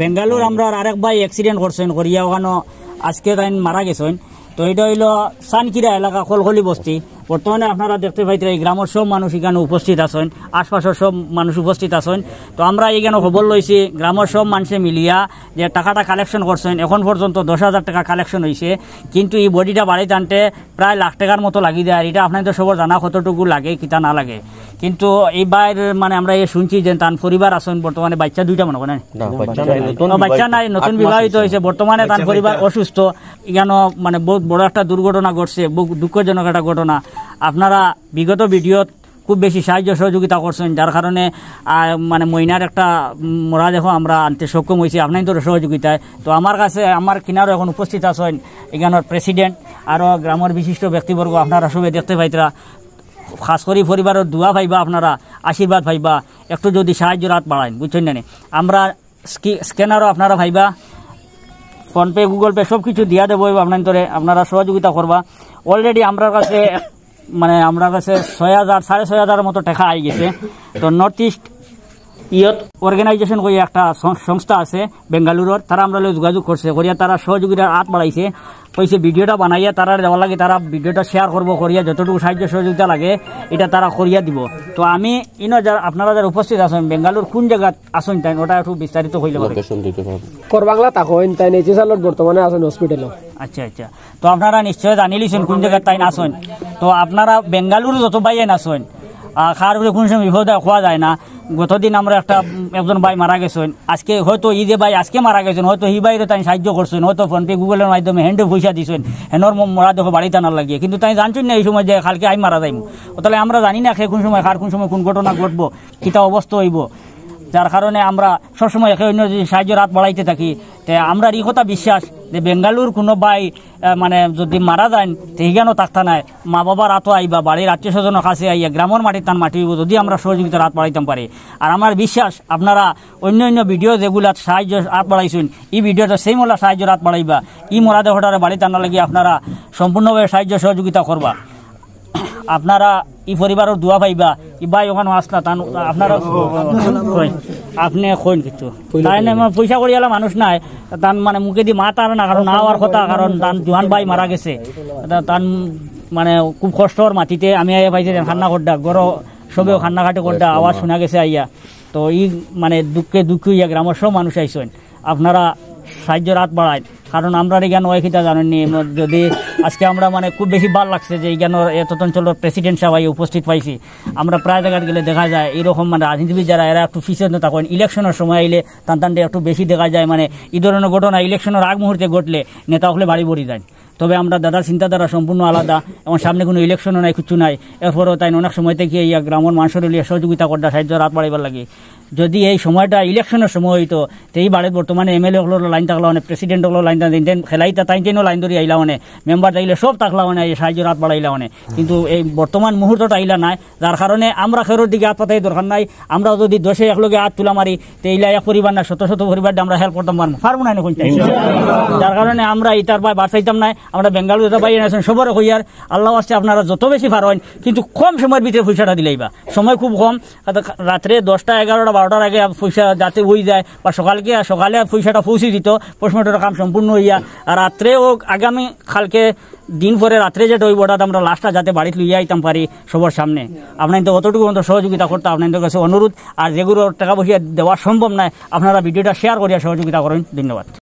বেঙ্গালোর আমরা আরেক ভাই অ্যাক্সিডেন্ট করছেন করিয়া ওখানে আজকে তাইন মারা গেছেন তো এটা হইল সানকিরা এলাকা খলখলি বস্তি বর্তমানে আপনারা দেখতে পাইতে এই গ্রামের সব মানুষ এখানে উপস্থিত আছেন আশপাশের সব মানুষ উপস্থিত আছেন তো আমরা এখানে খবর লইছি গ্রামের সব মানুষে মিলিয়া যে টাকাটা কালেকশন করছেন এখন পর্যন্ত দশ হাজার টাকা কালেকশন হয়েছে কিন্তু এই বডিটা বাড়িতে আনতে প্রায় লাখ টাকার মতো লাগি দেয় আর এটা আপনাদের সবার জানা কতটুকু লাগে কিতা না লাগে কিন্তু এইবার মানে আমরা এ শুনছি যে তান পরিবার আসন বর্তমানে বাচ্চা দুইটা মনে করেন বাচ্চা নাই নতুন বিবাহিত হয়েছে বর্তমানে তান পরিবার অসুস্থ কেন মানে বহুত বড় একটা দুর্ঘটনা ঘটছে দুঃখজনক একটা ঘটনা আপনারা বিগত ভিডিওত খুব বেশি সাহায্য সহযোগিতা করছেন যার কারণে মানে মইনার একটা মরা দেখো আমরা আনতে সক্ষম হয়েছি আপনাদের সহযোগিতায় তো আমার কাছে আমার কিনারও এখন উপস্থিত আছেন এখানোর প্রেসিডেন্ট আরও গ্রামের বিশিষ্ট ব্যক্তিবর্গ আপনারা সবাই দেখতে পাইতরা খাস করে পরিবার দোয়া পাইবা আপনারা আশীর্বাদ পাইবা একটু যদি সাহায্য রাত বাড়ায় বুঝছেন না আমরা স্ক্যানারও আপনারা ভাইবা ফোনপে গুগল পে সব কিছু দিয়া দেবো আপনার ধরে আপনারা সহযোগিতা করবা অলরেডি আমরা কাছে মানে আমরা কাছে ছয় হাজার সাড়ে ছয় হাজার মতো টাকা আই গেছে তো নর্থ ইস্ট ইয়ত অর্গানাইজেশন করে একটা সংস্থা আছে বেঙ্গালুরুর তারা আমরা যোগাযোগ করছে করিয়া তারা সহযোগিতার হাত বাড়াইছে কইছে ভিডিওটা বানাইয়া তারা যাওয়া লাগে তারা ভিডিওটা শেয়ার করব করিয়া যতটুকু সাহায্য সহযোগিতা লাগে এটা তারা করিয়া দিব তো আমি ইনো যা আপনারা যারা উপস্থিত আছেন বেঙ্গালুর কোন জায়গায় আসুন তাই ওটা একটু বিস্তারিত হইলে করবাংলা তাকো তাই নেচিসালত বর্তমানে আছেন হসপিটালে আচ্ছা আচ্ছা তো আপনারা নিশ্চয় জানিলিছেন কোন জায়গায় তাই আছেন তো আপনারা বেঙ্গালুর যত বাইয়েন আছেন খার বলে কোন সময় বিপদ খোয়া যায় না গতদিন আমরা একটা একজন ভাই মারা গেছেন আজকে হয়তো ই যে ভাই আজকে মারা গেছেন হয়তো ই ভাই তাই সাহায্য করছেন হয়তো ফোনপে গুগলের মাধ্যমে হ্যান্ডে পয়সা দিয়েছেন হেনর মরা দেখো বাড়িতে আনার লাগিয়ে কিন্তু তাই জানছেন না এই সময় যে খালকে আই মারা যাইম তাহলে আমরা জানি না সে কোন সময় খার কোন সময় কোন ঘটনা ঘটবো কিতা অবস্থা হইব যার কারণে আমরা সবসময় একে অন্য যদি সাহায্য রাত বাড়াইতে থাকি তে আমরা এই কথা বিশ্বাস যে বেঙ্গালুর কোনো বাই মানে যদি মারা যান তে কেন থাকতা নাই মা বাবা রাতও আইবা বাড়ির আত্মীয় স্বজন কাছে আইয়া গ্রামের মাটির তান মাটি যদি আমরা সহযোগিতা রাত বাড়াইতাম পারি আর আমার বিশ্বাস আপনারা অন্য অন্য ভিডিও যেগুলা সাহায্য রাত বাড়াইছেন এই ভিডিওটা সেই মোলা সাহায্য রাত বাড়াইবা ই মরাদে হঠাৎ বাড়ি টানা লাগি আপনারা সম্পূর্ণভাবে সাহায্য সহযোগিতা করবা আপনারা ই পরিবারও দোয়া পাইবা ই বাই ওখানে আসলা তান আপনারা আপনি কইন কিছু তাই না মানে পয়সা করিয়ালা মানুষ নাই তান মানে মুখে দিয়ে মা তার না কারণ না কথা কারণ তান জোহান ভাই মারা গেছে তান মানে খুব কষ্টর মাটিতে আমি আইয়া পাইছি খান্না করডা গর সবেও কান্নাকাটি করডা আওয়াজ শোনা গেছে আইয়া তো ই মানে দুঃখে দুঃখ ইয়া গ্রামের সব মানুষ আইসেন আপনারা সাহায্য রাত বাড়ায় কারণ আমরা এই জ্ঞান ওয়াইখিতা জানেননি যদি আজকে আমরা মানে খুব বেশি ভাল লাগছে যে এই জ্ঞানের এত অঞ্চলের প্রেসিডেন্ট সবাই উপস্থিত পাইছি আমরা প্রায় জায়গায় গেলে দেখা যায় এরকম মানে রাজনীতিবিদ যারা এরা একটু নেতা করেন ইলেকশনের সময় আইলে তান তানটা একটু বেশি দেখা যায় মানে এই ধরনের ঘটনা ইলেকশনের আগ মুহূর্তে ঘটলে নেতা হলে বাড়ি বড়ি যায় তবে আমরা দাদার চিন্তাধারা সম্পূর্ণ আলাদা এবং সামনে কোনো ইলেকশনও নাই কিছু নাই এরপরও তাই অনেক সময় থেকে এই গ্রামের মানুষের সহযোগিতা করতে সাহায্য রাত বাড়াইবার লাগে যদি এই সময়টা ইলেকশনের সময় হইতো এই বাড়িত বর্তমানে এম এল এ হলো লাইন থাকলা মানে হলো লাইন দিন খেলাইতা তাই তেনও লাইন ধরে আইলা মানে মেম্বার থাকলে সব থাকলা মানে সাহায্য হাত বাড়াইলা মানে কিন্তু এই বর্তমান মুহূর্তটা আইলা নাই যার কারণে আমরা খেরোর দিকে হাত পাতাই দরকার নাই আমরা যদি দশে একলগে হাত তুলা মারি তো এইলা এক পরিবার না শত শত পরিবার আমরা হেল্প করতাম পারবো মানে। পারবো না এখন যার কারণে আমরা ইটার পায়ে বাদ চাইতাম নাই আমরা বেঙ্গালুরু যেতে বাইরে না সবার হইয়ার আল্লাহ আসছে আপনারা যত বেশি হয় কিন্তু কম সময়ের ভিতরে পয়সাটা দিলেইবা সময় খুব কম রাত্রে দশটা এগারোটা বারোটার আগে পয়সা যাতে হয়ে যায় বা সকাল গিয়া সকালে পয়সাটা পৌঁছে দিত পোস্টমর্টমের কাম সম্পূর্ণ হইয়া আর রাত্রে ও আগামী কালকে দিন পরে রাত্রে যেটা ওই বড়াত আমরা লাস্টটা যাতে বাড়িতে লইয়া আইতাম পারি সবার সামনে আপনাদের অতটুকু অন্ত সহযোগিতা করতে আপনাদের কাছে অনুরোধ আর যেগুলো টাকা পয়সা দেওয়া সম্ভব নয় আপনারা ভিডিওটা শেয়ার করিয়া সহযোগিতা করেন ধন্যবাদ